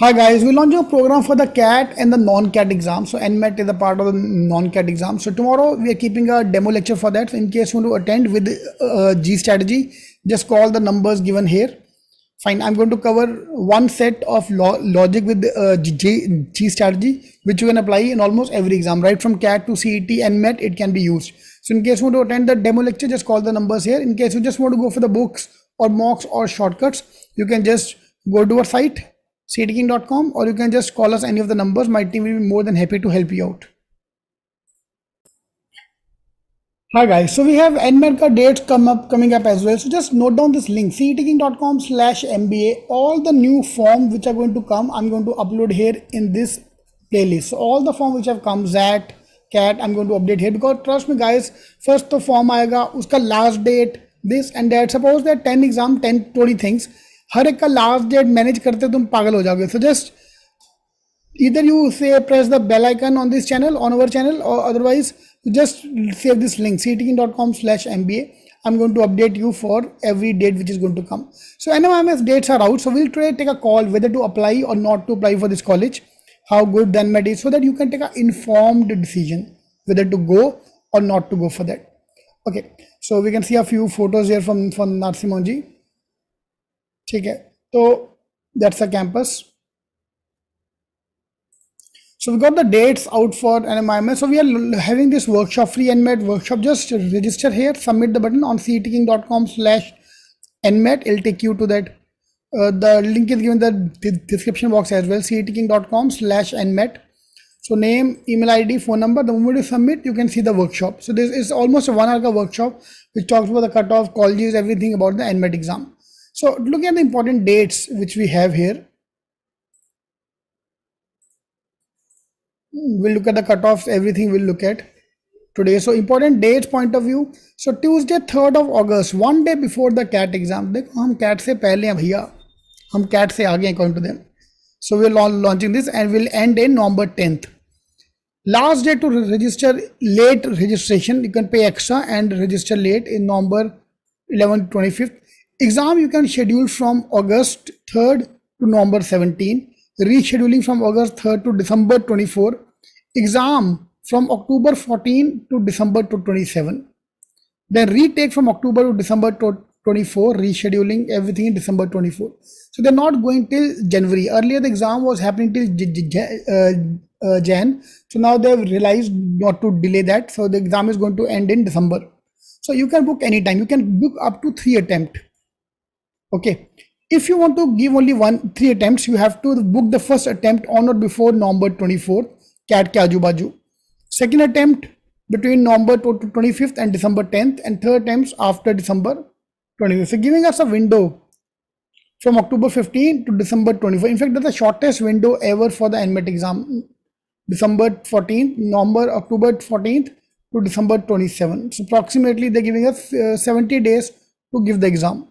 Hi guys, we launched a program for the CAT and the non-CAT exam. So NMAT is a part of the non-CAT exam. So tomorrow we are keeping a demo lecture for that. So in case you want to attend with uh, G strategy, just call the numbers given here. Fine, I'm going to cover one set of lo logic with uh, G, G strategy, which you can apply in almost every exam, right from CAT to CET and MET, it can be used. So in case you want to attend the demo lecture, just call the numbers here. In case you just want to go for the books or mocks or shortcuts, you can just go to our site cdking.com or you can just call us any of the numbers. My team will be more than happy to help you out. Hi guys, so we have NMEDCA dates come up coming up as well. So just note down this link ctaking.com slash MBA. All the new forms which are going to come, I'm going to upload here in this playlist. So all the form which have come, ZAT, CAT, I'm going to update here because trust me guys, first the form got, uska last date, this and that. Suppose there 10 exam, 10, 20 things. हर एक का last date manage करते तुम पागल हो जाओगे so just इधर you say press the bell icon on this channel on our channel or otherwise just save this link C T dot com slash M B A I am going to update you for every date which is going to come so N M I S dates are out so will try take a call whether to apply or not to apply for this college how good then made is so that you can take a informed decision whether to go or not to go for that okay so we can see a few photos here from from जी ठीक है तो that's the campus so we got the dates out for NMIMS. So we are having this workshop, free NMET workshop. Just register here, submit the button on ctking.com slash NMET. It'll take you to that. Uh, the link is given in the description box as well, ctking.com slash NMET. So name, email ID, phone number. The moment you submit, you can see the workshop. So this is almost a one hour workshop, which talks about the cutoff, colleges, everything about the NMET exam. So look at the important dates which we have here. Hmm, we'll look at the cutoffs, everything we'll look at today. So important dates point of view. So Tuesday 3rd of August, one day before the CAT exam. देखो हम CAT से पहले here. भैया हम CAT से according to them. So we're launching this and we'll end in November 10th. Last day to register late registration, you can pay extra and register late in November 11th, 25th. Exam you can schedule from August 3rd to November 17, rescheduling from August 3rd to December 24, exam from October 14 to December 27, then retake from October to December 24, rescheduling everything in December 24. So they're not going till January. Earlier the exam was happening till J J uh, uh, Jan. So now they've realized not to delay that. So the exam is going to end in December. So you can book anytime. You can book up to three attempt okay if you want to give only one three attempts you have to book the first attempt on or before november 24th cat ke baju second attempt between november 25th and december 10th and third attempts after december 25th so giving us a window from october 15 to december 24 in fact that's the shortest window ever for the nmet exam december 14th november october 14th to december 27th so approximately they're giving us uh, 70 days to give the exam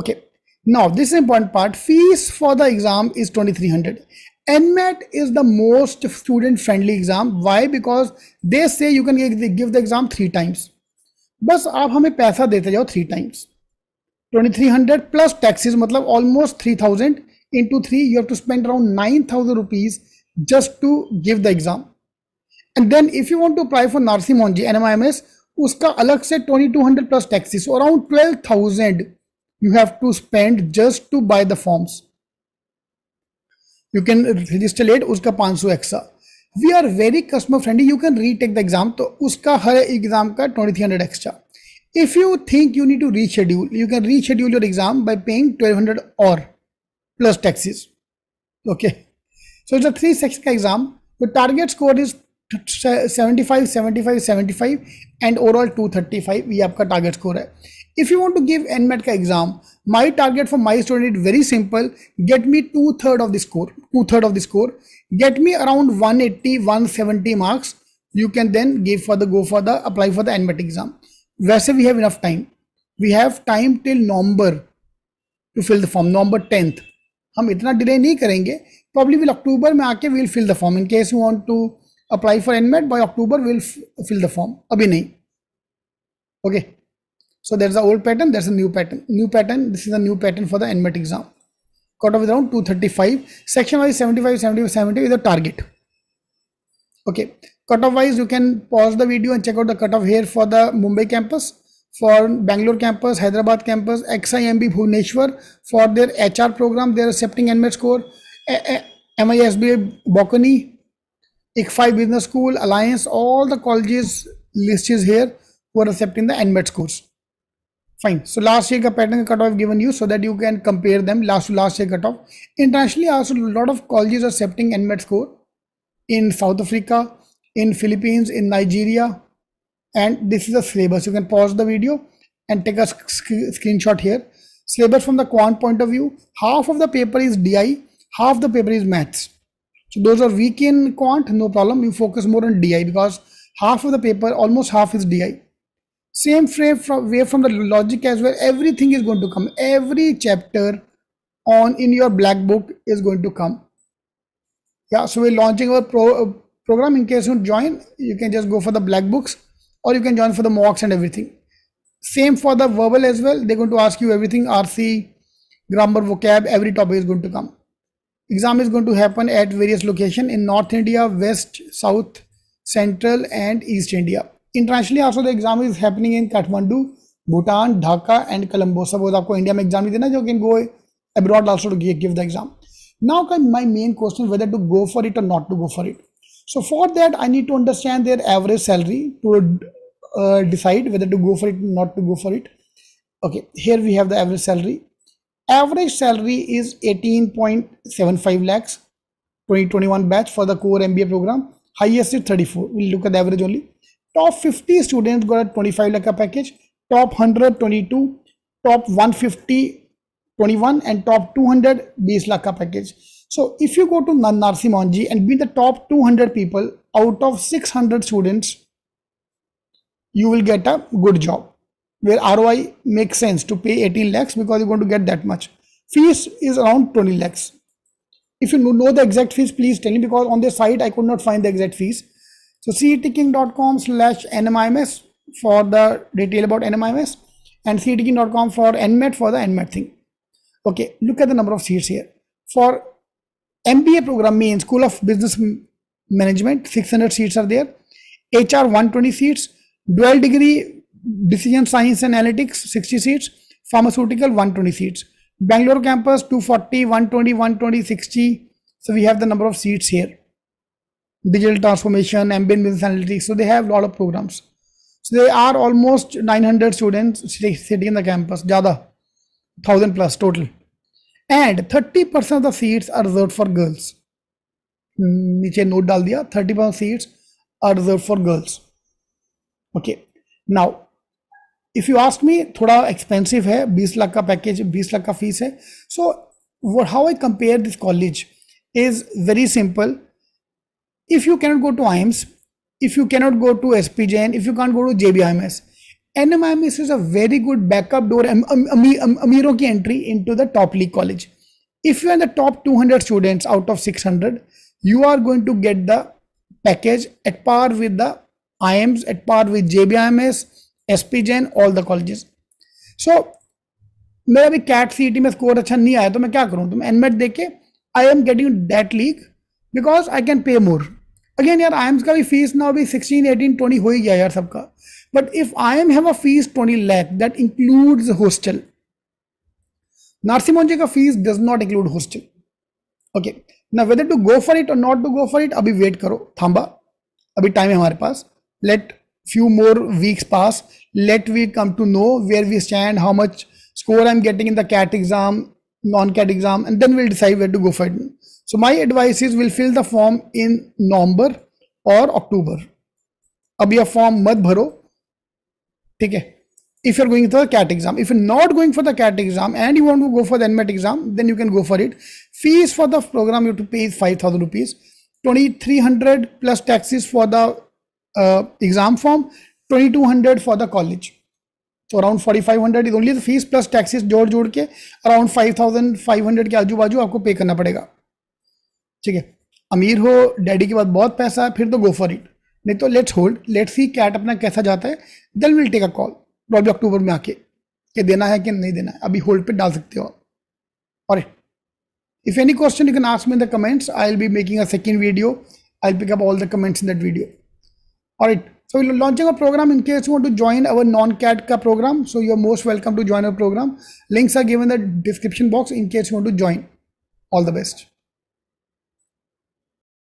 Okay, now this is important part. Fees for the exam is 2300. NMAT is the most student friendly exam. Why? Because they say you can give the exam three times. बस आप हमें पैसा देते जाओ three times 2300 plus taxes मतलब almost 3000 into 3 you have to spend around 9000 rupees just to give the exam and then if you want to apply for narsimonji nmims uska alag se 2200 plus taxes so around 12000 you have to spend just to buy the forms you can register late उसका 500 extra we are very customer friendly you can retake the exam तो उसका हर exam का twenty three hundred extra if you think you need to reschedule you can reschedule your exam by paying twelve hundred और plus taxes okay so it's a three secs का exam the target score is seventy five seventy five seventy five and overall two thirty five ये आपका target score है If you want to give NMET का exam, my target for my student is very simple. Get me two third of the score, two third of the score. Get me around 180, 170 marks. You can then give for the go for the apply for the NMET exam. वैसे we have enough time. We have time till November to fill the form. November 10th. हम इतना delay नहीं करेंगे probably will October में आके will fill the form in case you want to apply for NMET by October we'll fill the form. Abhi nahi. Okay. So there's an old pattern, there's a new pattern. New pattern, this is a new pattern for the NMET exam. Cut off is around 235. Section wise 75, 75, 70 is the target. Okay, cutoff wise, you can pause the video and check out the cutoff here for the Mumbai campus, for Bangalore campus, Hyderabad campus, XIMB Bhuneshwar, for their HR program, they are accepting NMET score, MISBA Bocconi, ICFI Business School, Alliance, all the colleges list is here who are accepting the NMET scores. Fine. So last year pattern cutoff given you so that you can compare them last to last year cutoff. Internationally, also a lot of colleges are accepting Nmat score in South Africa, in Philippines, in Nigeria, and this is a syllabus. You can pause the video and take a sc screenshot here. Syllabus from the quant point of view, half of the paper is DI, half the paper is maths. So those are weak in quant, no problem. You focus more on DI because half of the paper, almost half is DI same frame from, way from the logic as well, everything is going to come. Every chapter on in your black book is going to come. Yeah, so we're launching our pro, uh, program. In case you join, you can just go for the black books or you can join for the mocks and everything. Same for the verbal as well. They're going to ask you everything RC, grammar, vocab, every topic is going to come exam is going to happen at various location in north india west south central and east india internationally also the exam is happening in Kathmandu, Bhutan, Dhaka and Colombo suppose आपको India में exam नहीं देना जो can go abroad also to give the exam. Now my main question whether to go for it or not to go for it. So for that I need to understand their average salary to uh, decide whether to go for it or not to go for it. Okay, here we have the average salary. Average salary is 18.75 lakhs 2021 batch for the core MBA program. Highest is 34. We'll look at the average only top 50 students got a 25 lakh package top 122 top 150 21 and top 200 20 lakh package so if you go to Narsimonji and be the top 200 people out of 600 students you will get a good job where ROI makes sense to pay 18 lakhs because you're going to get that much fees is around 20 lakhs if you know the exact fees please tell me because on the site i could not find the exact fees so cticking.com slash NMIMS for the detail about NMIMS and cticking.com for NMET for the NMET thing. Okay, look at the number of seats here. For MBA program means School of Business Management, 600 seats are there. HR 120 seats, dual degree decision science and analytics 60 seats, pharmaceutical 120 seats. Bangalore campus 240, 120, 120, 60. So we have the number of seats here. digital transformation, ambient business analytics. So they have lot of programs. So they are almost 900 students sitting in the campus, Jada, 1000 plus total. And 30% of the seats are reserved for girls. niche note dal diya 30% seats are reserved for girls. Okay. Now, if you ask me थोड़ा expensive है बीस लाख का package बीस लाख का fees है सो how i compare this college is very simple if you cannot go to IMS, if you cannot go to SPJN, if you can't go to JBIMS, NMIMS is a very good backup door, a um, Amiro ki entry into the top league college. If you are in the top 200 students out of 600, you are going to get the package at par with the IMs, at par with JBIMS, SPJN, all the colleges. So, मेरा भी CAT सी में score अच्छा नहीं आया तो मैं क्या करूँ तो मैं दे के आई एम गेटिंग अगेन यार आई का भी फीस ना अभी सिक्सटीन एटीन ट्वेंटी हो ही गया यार सबका but if I am have a fees twenty lakh that includes hostel नारसिमोंजे का fees does not include hostel okay ना weather to go for it और not to go for it अभी वेट करो थाम्बा अभी टाइम है हमारे पास late few more weeks pass late we come to know where we stand how much score I am getting in the cat exam non cat exam and then will decide where to go for it So my advice is we'll fill the form in November or October. अब यह form मत भरो ठीक है if you're going for the CAT exam. If you're not going for the CAT exam and you want to go for the NMAT exam, then you can go for it. Fees for the program you have to pay is 5,000 rupees, 2300 plus taxes for the uh, exam form, 2200 for the college. So around 4500 is only the fees plus taxes जोड़ जोड़ के around 5500 के आजू बाजू आपको पे करना पड़ेगा ठीक है अमीर हो डैडी के पास बहुत पैसा है फिर तो गो फॉर इट नहीं तो let's hold let's see CAT अपना कैसा जाता है then will take a call problem October में आके कि देना है कि नहीं देना है अभी होल्ड पे डाल सकते हो आप और if any question you can ask me in the comments I will be making a second video I will pick up all the comments in that video और it so we launching a program in case you want to join our non CAT का program so you are most welcome to join our program links are given the description box in case you want to join all the best